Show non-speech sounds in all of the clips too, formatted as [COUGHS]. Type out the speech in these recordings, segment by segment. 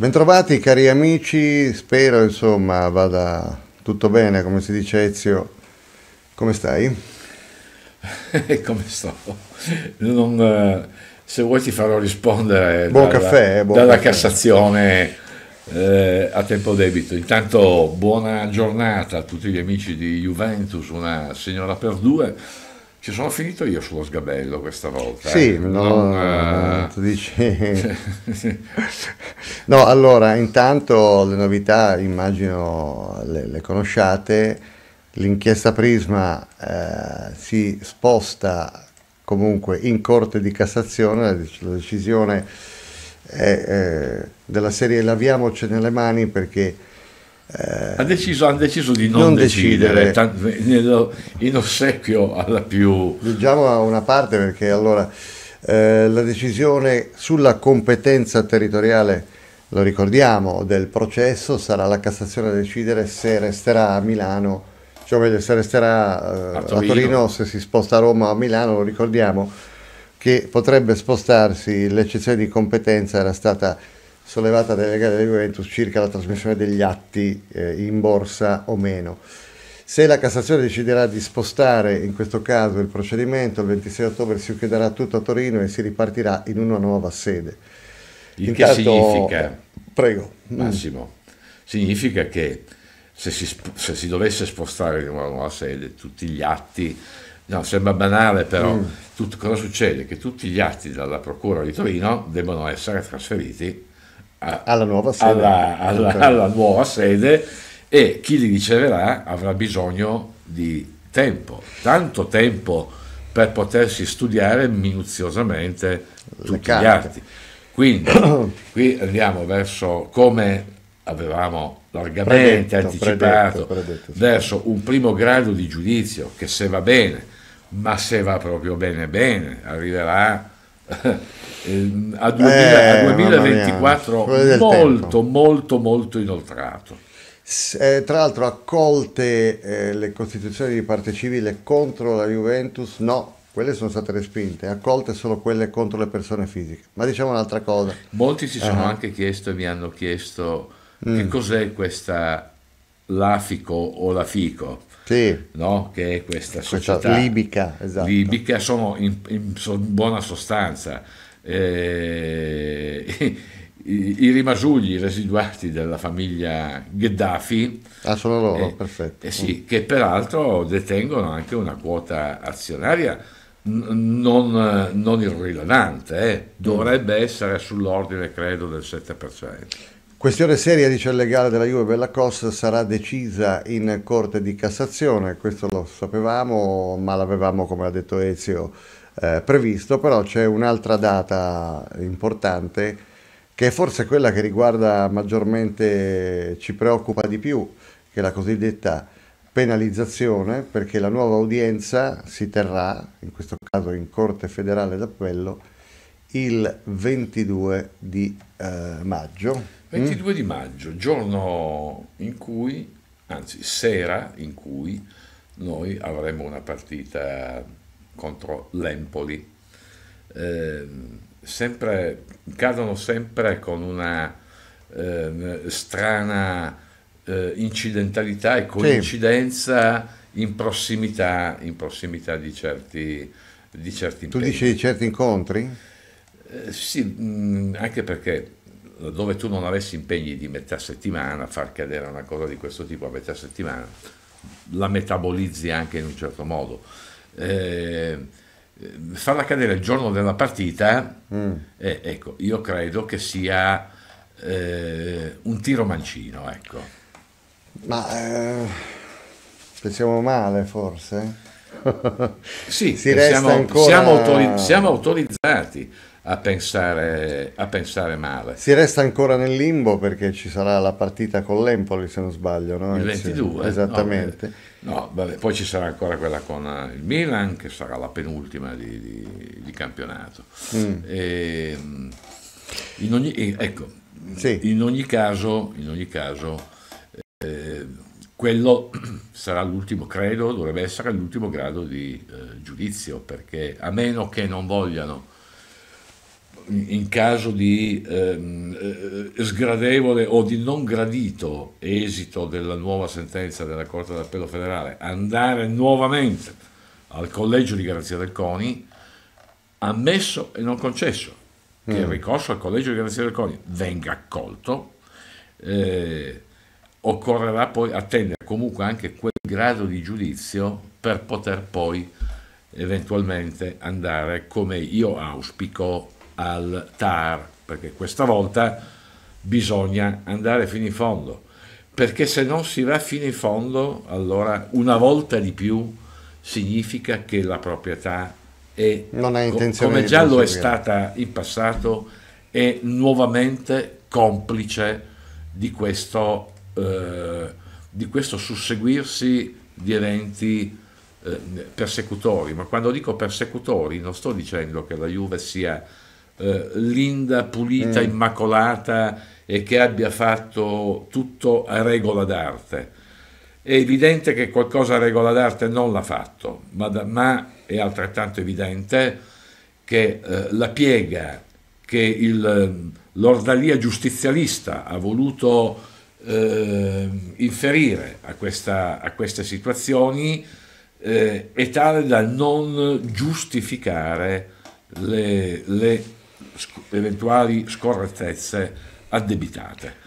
Bentrovati cari amici, spero insomma vada tutto bene, come si dice Ezio, come stai? [LAUGHS] come sto? Non, eh, se vuoi ti farò rispondere buon dalla, caffè, eh, buon dalla caffè. Cassazione eh, a tempo debito. Intanto buona giornata a tutti gli amici di Juventus, una signora per due. Ci sono finito io sullo sgabello questa volta. Eh? Sì, eh. no, non, uh... dici... [LAUGHS] no, allora, intanto le novità immagino le, le conosciate. L'inchiesta Prisma eh, si sposta comunque in Corte di Cassazione, la, dec- la decisione è, eh, della serie laviamocene nelle mani perché eh, deciso, hanno deciso di non, non decidere, decidere. in ossequio alla più... Leggiamo a una parte perché allora eh, la decisione sulla competenza territoriale, lo ricordiamo, del processo sarà la Cassazione a decidere se resterà a Milano, cioè meglio se resterà eh, a, Torino. a Torino, se si sposta a Roma o a Milano, lo ricordiamo, che potrebbe spostarsi, l'eccezione di competenza era stata sollevata dalle delega della Juventus circa la trasmissione degli atti eh, in borsa o meno. Se la Cassazione deciderà di spostare in questo caso il procedimento, il 26 ottobre si chiuderà tutto a Torino e si ripartirà in una nuova sede. Il Intanto, che significa? Prego. Massimo, significa che se si, se si, dovesse spostare in una nuova sede tutti gli atti, no, sembra banale però, mm. tut, cosa succede? Che tutti gli atti dalla Procura di Torino debbano essere trasferiti alla, nuova sede, alla, alla, alla nuova sede e chi li riceverà avrà bisogno di tempo, tanto tempo per potersi studiare minuziosamente tutti gli arti. Quindi [COUGHS] qui andiamo verso come avevamo largamente predetto, anticipato, predetto, predetto, sì. verso un primo grado di giudizio che se va bene, ma se va proprio bene bene, arriverà [LAUGHS] eh, a, 2000, eh, a, 2024 molto, molto, molto, molto inoltrato. Eh, tra l'altro accolte eh, le costituzioni di parte civile contro la Juventus? No, quelle sono state respinte, accolte solo quelle contro le persone fisiche. Ma diciamo un'altra cosa. Molti si sono uh-huh. anche chiesto e mi hanno chiesto mm. che cos'è questa Lafico o Lafico, sì. no? che è questa società questa libica, esatto. libica sono in, in, in buona sostanza eh, [LAUGHS] i, i, rimasugli residuati della famiglia Gheddafi. Ah, sono loro, eh, perfetto. Eh sì, che peraltro detengono anche una quota azionaria n- non, non, irrilevante, eh. dovrebbe essere sull'ordine, credo, del 7%. Questione seria, dice il legale della Juve Bellacos, sarà decisa in Corte di Cassazione, questo lo sapevamo, ma l'avevamo, come ha detto Ezio, eh, previsto, però c'è un'altra data importante che è forse quella che riguarda maggiormente, ci preoccupa di più, che è la cosiddetta penalizzazione, perché la nuova udienza si terrà, in questo caso in Corte federale d'appello, il 22 di eh, maggio. 22 mm? di maggio, giorno in cui, anzi sera in cui noi avremo una partita contro l'Empoli. Eh, sempre, cadono sempre con una eh, strana eh, incidentalità e coincidenza sì. in, prossimità, in prossimità di certi, di certi Tu dici di certi incontri? Eh, sì, mh, mm, anche perché dove tu non avessi impegni di metà settimana, far cadere una cosa di questo tipo a metà settimana, la metabolizzi anche in un certo modo eh, eh farla cadere il giorno della partita, mm. eh, ecco, io credo che sia eh, un tiro mancino, ecco. Ma eh, pensiamo male forse? sì, [LAUGHS] siamo, ancora... siamo, autori- siamo, autorizzati a pensare, a pensare, male. Si resta ancora nel limbo perché ci sarà la partita con l'Empoli, se non sbaglio, no? Il 22. Esattamente. No, no vabbè, poi ci sarà ancora quella con eh, il Milan, che sarà la penultima di, di, di campionato. Mm. E, ehm, in ogni, eh, ecco, sì. in ogni caso, in ogni caso eh, quello [CLEARS THROAT] sarà l'ultimo, credo, dovrebbe essere l'ultimo grado di eh, giudizio, perché a meno che non vogliano in caso di ehm, eh, sgradevole o di non gradito esito della nuova sentenza della Corte d'Appello federale, andare nuovamente al collegio di garanzia del CONI, ammesso e non concesso che il mm. ricorso al collegio di garanzia del CONI venga accolto, eh, occorrerà poi attendere comunque anche quel grado di giudizio per poter poi eventualmente andare, come io auspico, al TAR, perché questa volta bisogna andare fino in fondo, perché se non si va fino in fondo, allora una volta di più significa che la proprietà è, non è intenzione come già lo è stata in passato, è nuovamente complice di questo, eh, di questo susseguirsi di eventi eh, persecutori, ma quando dico persecutori non sto dicendo che la Juve sia eh, linda, pulita, mm. immacolata e che abbia fatto tutto a regola d'arte. È evidente che qualcosa a regola d'arte non l'ha fatto, ma, da, ma è altrettanto evidente che eh, la piega che il, ehm, l'ordalia giustizialista ha voluto eh, inferire a, questa, a, queste situazioni eh, è tale da non giustificare le, le eventuali scorrettezze addebitate.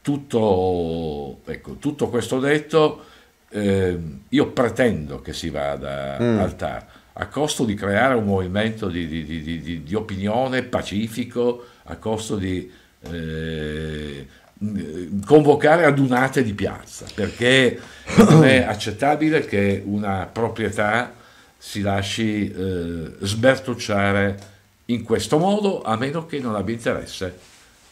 Tutto, ecco, tutto questo detto, eh, io pretendo che si vada mm. al TAR a costo di creare un movimento di, di, di, di opinione pacifico, a costo di eh, mm, convocare adunate di piazza, perché [COUGHS] non è accettabile che una proprietà si lasci eh, sbertocciare in questo modo a meno che non abbia interesse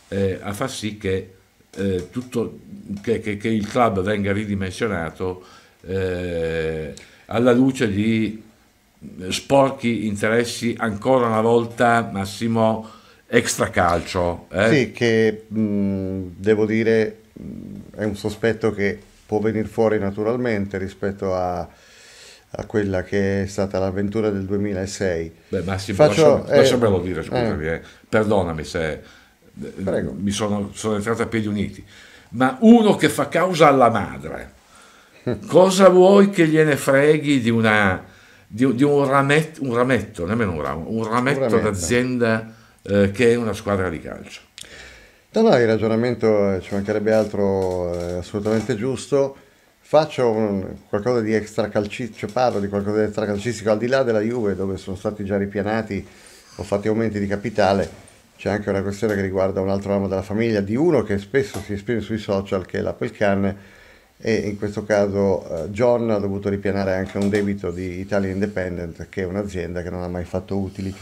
eh, a far sì che, eh, tutto, che, che, che, il club venga ridimensionato eh, alla luce di sporchi interessi ancora una volta Massimo extracalcio. Eh? Sì, che mh, devo dire mh, è un sospetto che può venire fuori naturalmente rispetto a a quella che è stata l'avventura del 2006. Beh, Massimo, Faccio, lasciami, eh, lasciamelo dire, eh. scusami, eh. Eh, perdonami se eh, Prego. mi sono, sono entrato a piedi uniti, ma uno che fa causa alla madre, [LAUGHS] cosa vuoi che gliene freghi di, una, di, di un, rametto, un, rametto, nemmeno un ramo, un rametto, rametto. d'azienda eh, che è una squadra di calcio? No, no, il ragionamento ci mancherebbe altro assolutamente giusto faccio un, qualcosa di extracalcistico, cioè parlo di qualcosa di extra calcistico al di là della Juve dove sono stati già ripianati o fatti aumenti di capitale, c'è anche una questione che riguarda un altro ramo della famiglia di uno che spesso si esprime sui social che è la Pelcan e in questo caso eh, John ha dovuto ripianare anche un debito di Italian Independent che è un'azienda che non ha mai fatto utili.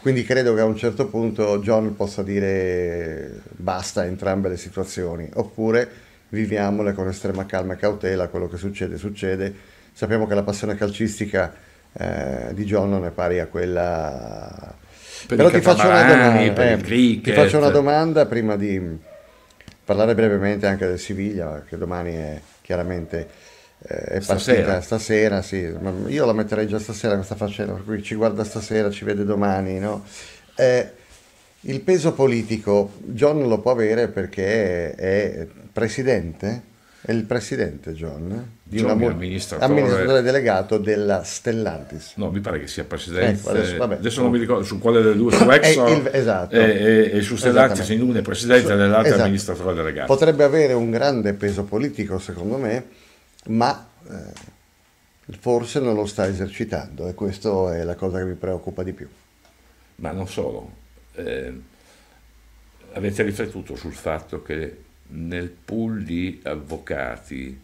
Quindi credo che a un certo punto John possa dire basta entrambe le situazioni, oppure viviamole con estrema calma e cautela, quello che succede succede. Sappiamo che la passione calcistica eh, di John non è pari a quella... Per Però ti faccio, una domanda, eh, ti faccio una domanda prima di parlare brevemente anche del Siviglia, che domani è chiaramente eh, è partita stasera. stasera, sì, io la metterei già stasera questa faccenda, per cui ci guarda stasera, ci vede domani, no? Eh, il peso politico John lo può avere perché è, è presidente è il presidente John di John una, amministratore... amministratore... delegato della Stellantis. No, mi pare che sia presidente. Ecco, adesso, vabbè, adesso non mi ricordo su quale delle due, su Exxon esatto. e, e, e, su Stellantis in una è presidente e nell'altra esatto. amministratore delegato. Potrebbe avere un grande peso politico secondo me, ma eh, forse non lo sta esercitando e questa è la cosa che mi preoccupa di più. Ma non solo, eh, avete riflettuto sul fatto che nel pool di avvocati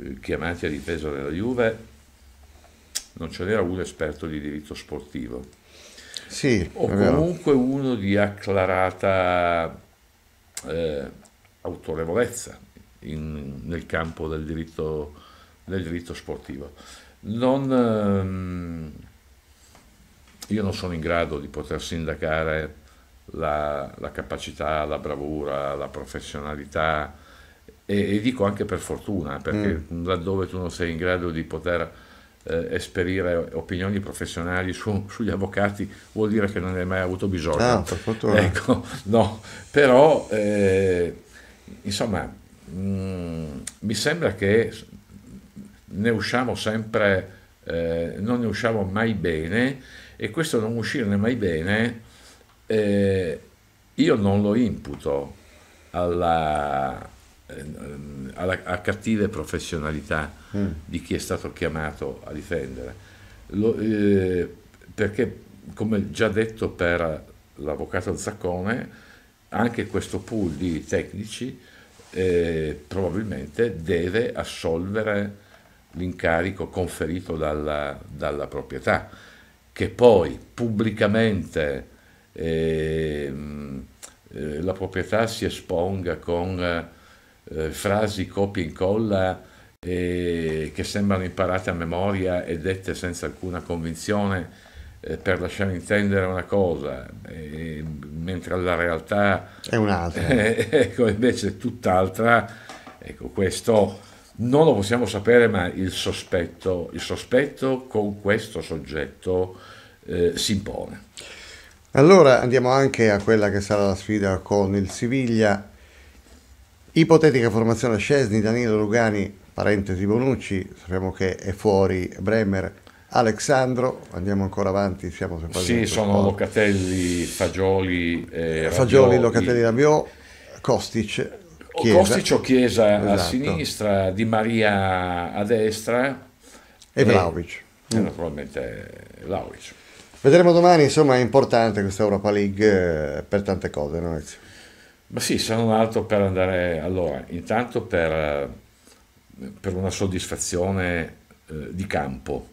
eh, chiamati a difesa della Juve non ce n'era un esperto di diritto sportivo. Sì, o comunque uno di acclarata eh, autorevolezza in, nel campo del diritto, del diritto sportivo. Non, ehm, io non sono in grado di poter sindacare la, la capacità, la bravura, la professionalità e, e dico anche per fortuna, perché mm. laddove tu non sei in grado di poter eh, esperire opinioni professionali su, sugli avvocati vuol dire che non ne hai mai avuto bisogno. Ah, per fortuna. Ecco, [LAUGHS] no, però eh, insomma mh, mm, mi sembra che ne usciamo sempre, eh, non ne usciamo mai bene e questo non uscirne mai bene, eh, io non lo imputo alla, ehm, alla, a cattive professionalità mm. di chi è stato chiamato a difendere, lo, eh, perché come già detto per l'avvocato Zaccone, anche questo pool di tecnici eh, probabilmente deve assolvere l'incarico conferito dalla, dalla proprietà che poi pubblicamente eh, eh, la proprietà si esponga con eh, frasi copia e incolla eh, che sembrano imparate a memoria e dette senza alcuna convinzione eh, per lasciare intendere una cosa, ehm, mentre la realtà è un'altra. [LAUGHS] ecco, invece è tutt'altra. Ecco, questo non lo possiamo sapere, ma il sospetto, il sospetto con questo soggetto eh, si impone. Allora andiamo anche a quella che sarà la sfida con il Siviglia. Ipotetica formazione Scesni, Danilo Lugani, parentesi Bonucci, sappiamo che è fuori Bremer, Alexandro, andiamo ancora avanti, siamo sempre Sì, sono sport. Locatelli, Fagioli, eh, Fagioli, Rabioli. Locatelli, Rabiot, Kostic, Chiesa. Costicio Chiesa eh, esatto. a sinistra, Di Maria a destra e, e Vlaovic. E eh, naturalmente eh, Vlaovic. Vedremo domani, insomma è importante questa Europa League per tante cose, no? Ma sì, se non altro per andare, allora, intanto per, per una soddisfazione eh, di campo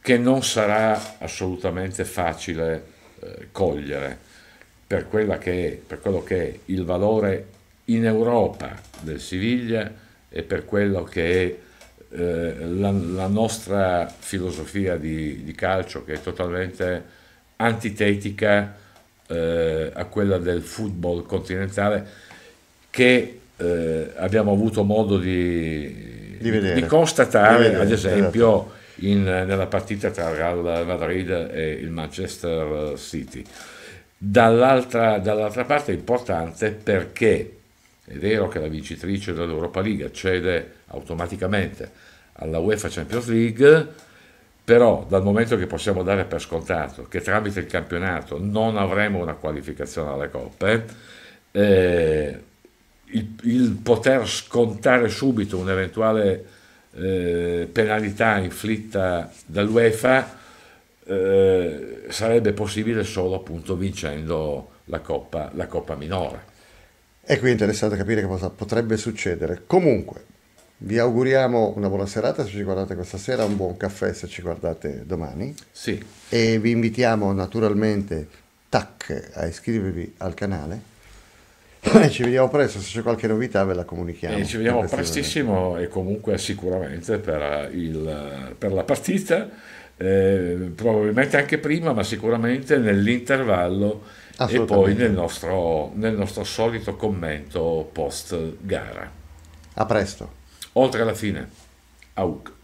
che non sarà assolutamente facile eh, cogliere per, che, per quello che è il valore in Europa del Siviglia e per quello che è eh, la, la, nostra filosofia di, di, calcio che è totalmente antitetica eh, a quella del football continentale che eh, abbiamo avuto modo di, di, di constatare, vedere, ad esatto. esempio, in, nella partita tra Real Madrid e il Manchester City. Dall'altra, dall'altra parte è importante perché è vero che la vincitrice dell'Europa League accede automaticamente alla UEFA Champions League, però dal momento che possiamo dare per scontato che tramite il campionato non avremo una qualificazione alle coppe, eh, il, il, poter scontare subito un'eventuale eh, penalità inflitta dall'UEFA eh, sarebbe possibile solo appunto vincendo la coppa, la coppa minore. E qui è interessante capire che cosa potrebbe succedere. Comunque, vi auguriamo una buona serata se ci guardate questa sera, un buon caffè se ci guardate domani. Sì. E vi invitiamo naturalmente, tac, a iscrivervi al canale. E ci vediamo presto, se c'è qualche novità ve la comunichiamo. E ci vediamo prestissimo e comunque sicuramente per, il, per la partita, eh, probabilmente anche prima, ma sicuramente nell'intervallo e poi nel nostro, nel nostro solito commento post gara. A presto. Oltre alla fine. Auk.